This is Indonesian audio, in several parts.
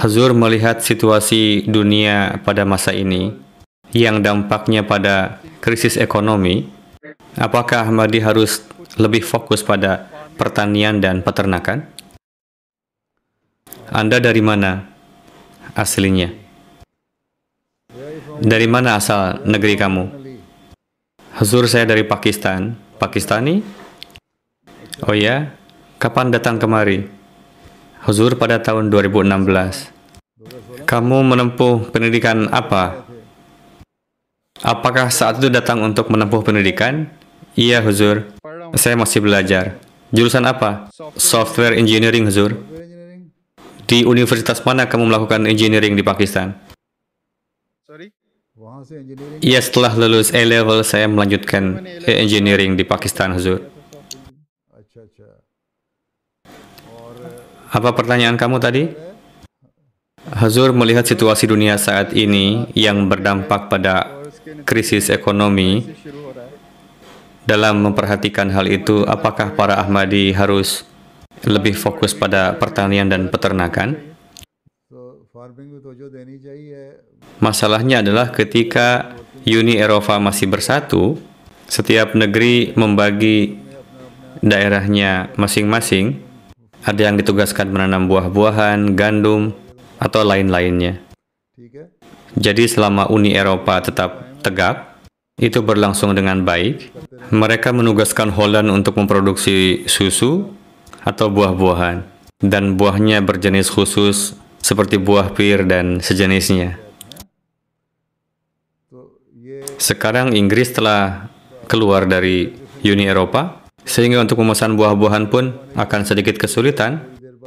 Hazur melihat situasi dunia pada masa ini yang dampaknya pada krisis ekonomi, apakah Ahmadi harus lebih fokus pada pertanian dan peternakan? Anda dari mana aslinya? Dari mana asal negeri kamu? Hazur saya dari Pakistan. Pakistani? Oh ya, kapan datang kemari? Huzur pada tahun 2016. Kamu menempuh pendidikan apa? Apakah saat itu datang untuk menempuh pendidikan? Iya, Huzur. Saya masih belajar. Jurusan apa? Software Engineering, Huzur. Di universitas mana kamu melakukan engineering di Pakistan? Iya, setelah lulus A-level, saya melanjutkan engineering di Pakistan, Huzur. Apa pertanyaan kamu tadi? Hazur melihat situasi dunia saat ini yang berdampak pada krisis ekonomi. Dalam memperhatikan hal itu, apakah para Ahmadi harus lebih fokus pada pertanian dan peternakan? Masalahnya adalah ketika Uni Eropa masih bersatu, setiap negeri membagi daerahnya masing-masing, ada yang ditugaskan menanam buah-buahan, gandum, atau lain-lainnya. Jadi selama Uni Eropa tetap tegak, itu berlangsung dengan baik. Mereka menugaskan Holland untuk memproduksi susu atau buah-buahan, dan buahnya berjenis khusus seperti buah pir dan sejenisnya. Sekarang Inggris telah keluar dari Uni Eropa, sehingga untuk memesan buah-buahan pun akan sedikit kesulitan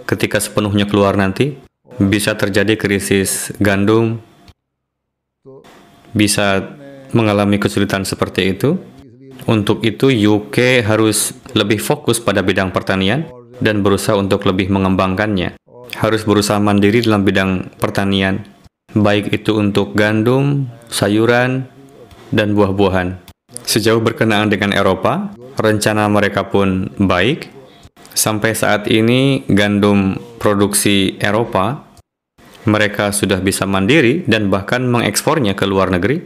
ketika sepenuhnya keluar nanti. Bisa terjadi krisis gandum, bisa mengalami kesulitan seperti itu. Untuk itu UK harus lebih fokus pada bidang pertanian dan berusaha untuk lebih mengembangkannya. Harus berusaha mandiri dalam bidang pertanian, baik itu untuk gandum, sayuran, dan buah-buahan. Sejauh berkenaan dengan Eropa, rencana mereka pun baik. Sampai saat ini gandum produksi Eropa, mereka sudah bisa mandiri dan bahkan mengekspornya ke luar negeri.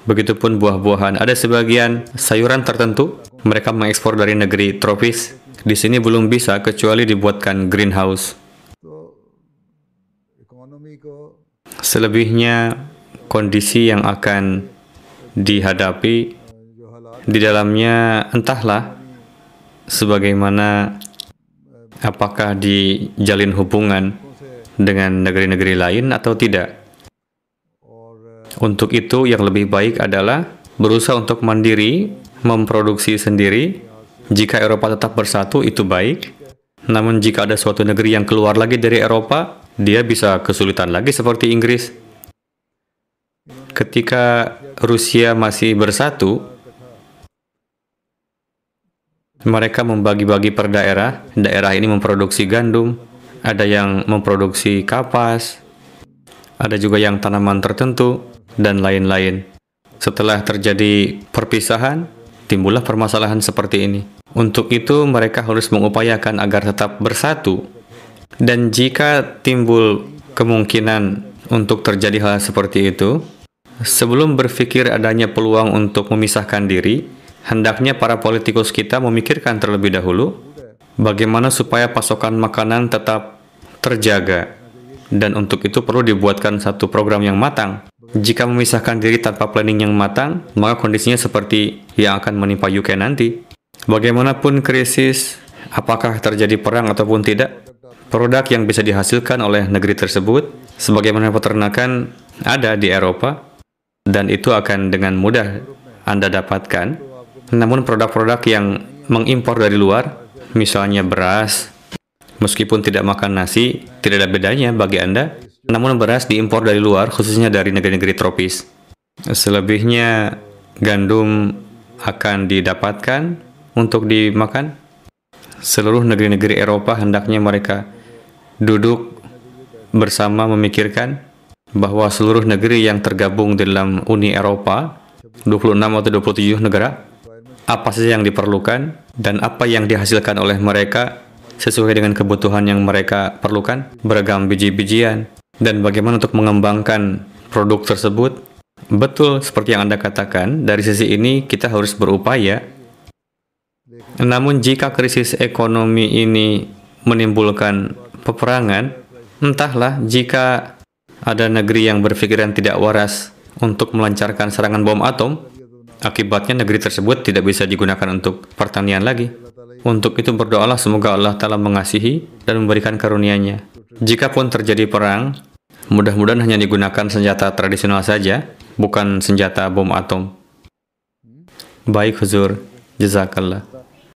Begitupun buah-buahan, ada sebagian sayuran tertentu mereka mengekspor dari negeri tropis. Di sini belum bisa kecuali dibuatkan greenhouse. Selebihnya kondisi yang akan dihadapi di dalamnya entahlah sebagaimana apakah dijalin hubungan dengan negeri-negeri lain atau tidak. Untuk itu yang lebih baik adalah berusaha untuk mandiri, memproduksi sendiri. Jika Eropa tetap bersatu itu baik. Namun jika ada suatu negeri yang keluar lagi dari Eropa, dia bisa kesulitan lagi seperti Inggris. Ketika Rusia masih bersatu, mereka membagi-bagi per daerah. Daerah ini memproduksi gandum, ada yang memproduksi kapas, ada juga yang tanaman tertentu, dan lain-lain. Setelah terjadi perpisahan, timbullah permasalahan seperti ini. Untuk itu, mereka harus mengupayakan agar tetap bersatu. Dan jika timbul kemungkinan untuk terjadi hal seperti itu, sebelum berpikir adanya peluang untuk memisahkan diri, Hendaknya para politikus kita memikirkan terlebih dahulu bagaimana supaya pasokan makanan tetap terjaga. Dan untuk itu perlu dibuatkan satu program yang matang. Jika memisahkan diri tanpa planning yang matang, maka kondisinya seperti yang akan menimpa UK nanti. Bagaimanapun krisis, apakah terjadi perang ataupun tidak, produk yang bisa dihasilkan oleh negeri tersebut, sebagaimana peternakan ada di Eropa, dan itu akan dengan mudah Anda dapatkan namun produk-produk yang mengimpor dari luar, misalnya beras, meskipun tidak makan nasi, tidak ada bedanya bagi Anda. Namun beras diimpor dari luar, khususnya dari negeri-negeri tropis. Selebihnya gandum akan didapatkan untuk dimakan. Seluruh negeri-negeri Eropa hendaknya mereka duduk bersama memikirkan bahwa seluruh negeri yang tergabung dalam Uni Eropa, 26 atau 27 negara, apa saja yang diperlukan dan apa yang dihasilkan oleh mereka sesuai dengan kebutuhan yang mereka perlukan, beragam biji-bijian, dan bagaimana untuk mengembangkan produk tersebut. Betul seperti yang Anda katakan, dari sisi ini kita harus berupaya. Namun jika krisis ekonomi ini menimbulkan peperangan, entahlah jika ada negeri yang berpikiran tidak waras untuk melancarkan serangan bom atom, Akibatnya negeri tersebut tidak bisa digunakan untuk pertanian lagi. Untuk itu berdoalah semoga Allah Ta'ala mengasihi dan memberikan karunia-Nya. Jika pun terjadi perang, mudah-mudahan hanya digunakan senjata tradisional saja, bukan senjata bom atom. Baik Huzur, Jazakallah.